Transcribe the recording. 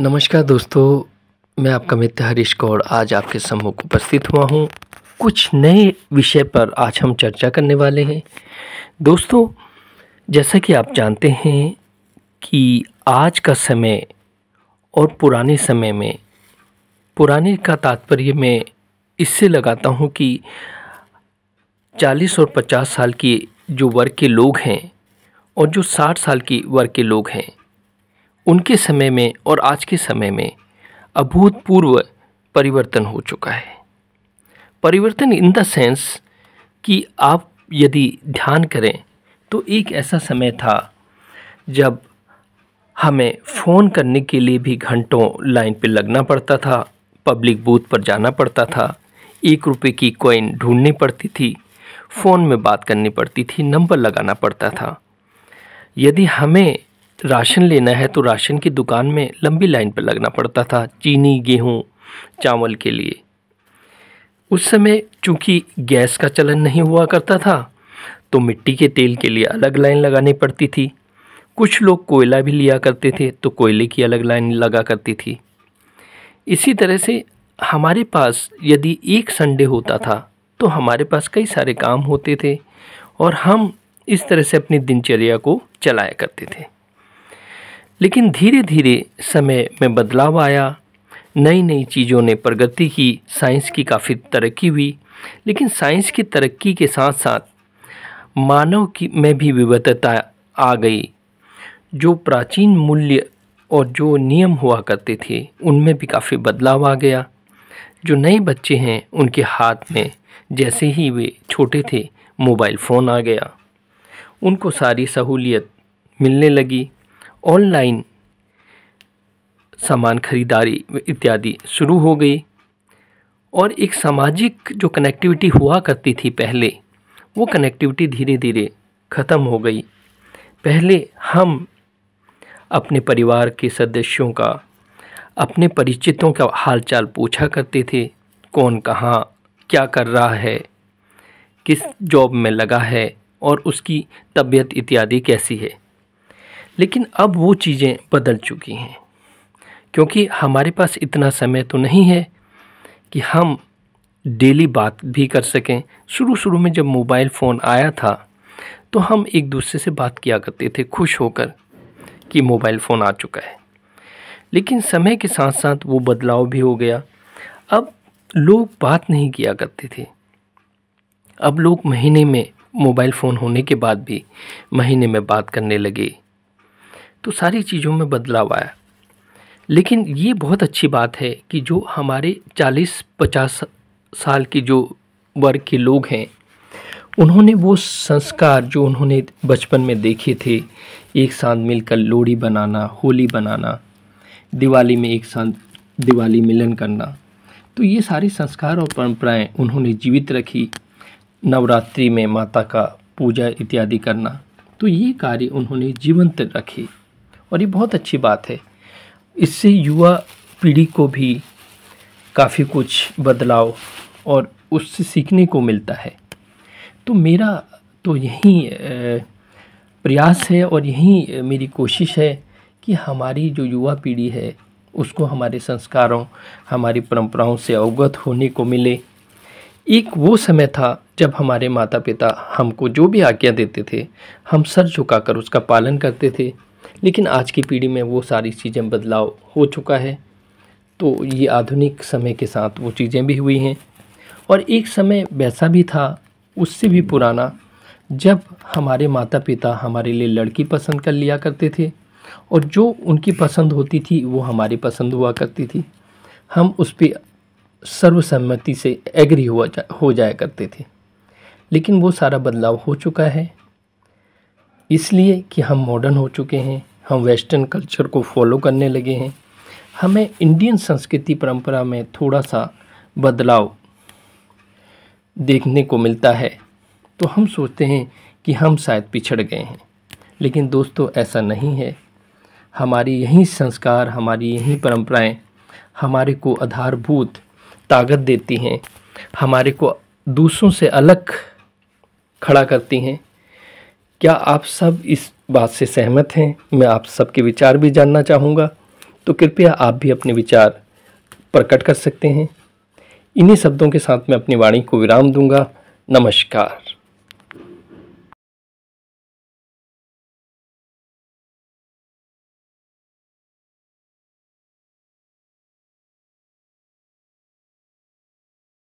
नमस्कार दोस्तों मैं आपका मित्र हरीश कौर आज आपके सम्मुख उपस्थित हुआ हूँ कुछ नए विषय पर आज हम चर्चा करने वाले हैं दोस्तों जैसा कि आप जानते हैं कि आज का समय और पुराने समय में पुराने का तात्पर्य मैं इससे लगाता हूँ कि 40 और 50 साल के जो वर्ग के लोग हैं और जो 60 साल के वर्ग के लोग हैं उनके समय में और आज के समय में अभूतपूर्व परिवर्तन हो चुका है परिवर्तन इन द सेंस कि आप यदि ध्यान करें तो एक ऐसा समय था जब हमें फ़ोन करने के लिए भी घंटों लाइन पर लगना पड़ता था पब्लिक बूथ पर जाना पड़ता था एक रुपये की कॉइन ढूंढनी पड़ती थी फ़ोन में बात करनी पड़ती थी नंबर लगाना पड़ता था यदि हमें राशन लेना है तो राशन की दुकान में लंबी लाइन पर लगना पड़ता था चीनी गेहूँ चावल के लिए उस समय चूंकि गैस का चलन नहीं हुआ करता था तो मिट्टी के तेल के लिए अलग लाइन लगानी पड़ती थी कुछ लोग कोयला भी लिया करते थे तो कोयले की अलग लाइन लगा करती थी इसी तरह से हमारे पास यदि एक संडे होता था तो हमारे पास कई सारे काम होते थे और हम इस तरह से अपनी दिनचर्या को चलाया करते थे लेकिन धीरे धीरे समय में बदलाव आया नई नई चीज़ों ने प्रगति की साइंस की काफ़ी तरक्की हुई लेकिन साइंस की तरक्की के साथ साथ मानव की में भी विविधता आ गई जो प्राचीन मूल्य और जो नियम हुआ करते थे उनमें भी काफ़ी बदलाव आ गया जो नए बच्चे हैं उनके हाथ में जैसे ही वे छोटे थे मोबाइल फ़ोन आ गया उनको सारी सहूलियत मिलने लगी ऑनलाइन सामान खरीदारी इत्यादि शुरू हो गई और एक सामाजिक जो कनेक्टिविटी हुआ करती थी पहले वो कनेक्टिविटी धीरे धीरे ख़त्म हो गई पहले हम अपने परिवार के सदस्यों का अपने परिचितों का हालचाल पूछा करते थे कौन कहाँ क्या कर रहा है किस जॉब में लगा है और उसकी तबीयत इत्यादि कैसी है लेकिन अब वो चीज़ें बदल चुकी हैं क्योंकि हमारे पास इतना समय तो नहीं है कि हम डेली बात भी कर सकें शुरू शुरू में जब मोबाइल फ़ोन आया था तो हम एक दूसरे से बात किया करते थे खुश होकर कि मोबाइल फ़ोन आ चुका है लेकिन समय के साथ साथ वो बदलाव भी हो गया अब लोग बात नहीं किया करते थे अब लोग महीने में मोबाइल फ़ोन होने के बाद भी महीने में बात करने लगे तो सारी चीज़ों में बदलाव आया लेकिन ये बहुत अच्छी बात है कि जो हमारे 40-50 साल की जो वर्ग के लोग हैं उन्होंने वो संस्कार जो उन्होंने बचपन में देखे थे एक साथ मिलकर लोहड़ी बनाना होली बनाना दिवाली में एक साथ दिवाली मिलन करना तो ये सारे संस्कार और परंपराएं उन्होंने जीवित रखी नवरात्रि में माता का पूजा इत्यादि करना तो ये कार्य उन्होंने जीवंत रखे और ये बहुत अच्छी बात है इससे युवा पीढ़ी को भी काफ़ी कुछ बदलाव और उससे सीखने को मिलता है तो मेरा तो यही प्रयास है और यही मेरी कोशिश है कि हमारी जो युवा पीढ़ी है उसको हमारे संस्कारों हमारी परंपराओं से अवगत होने को मिले एक वो समय था जब हमारे माता पिता हमको जो भी आज्ञा देते थे हम सर झुकाकर उसका पालन करते थे लेकिन आज की पीढ़ी में वो सारी चीज़ें बदलाव हो चुका है तो ये आधुनिक समय के साथ वो चीज़ें भी हुई हैं और एक समय वैसा भी था उससे भी पुराना जब हमारे माता पिता हमारे लिए लड़की पसंद कर लिया करते थे और जो उनकी पसंद होती थी वो हमारी पसंद हुआ करती थी हम उस पर सर्वसम्मति से एग्री हुआ जा, हो जाया करते थे लेकिन वो सारा बदलाव हो चुका है इसलिए कि हम मॉडर्न हो चुके हैं हम वेस्टर्न कल्चर को फॉलो करने लगे हैं हमें इंडियन संस्कृति परंपरा में थोड़ा सा बदलाव देखने को मिलता है तो हम सोचते हैं कि हम शायद पिछड़ गए हैं लेकिन दोस्तों ऐसा नहीं है हमारी यही संस्कार हमारी यही परंपराएं हमारे को आधारभूत ताकत देती हैं हमारे को दूसरों से अलग खड़ा करती हैं क्या आप सब इस बात से सहमत हैं मैं आप सबके विचार भी जानना चाहूँगा तो कृपया आप भी अपने विचार प्रकट कर सकते हैं इन्हीं शब्दों के साथ मैं अपनी वाणी को विराम दूंगा नमस्कार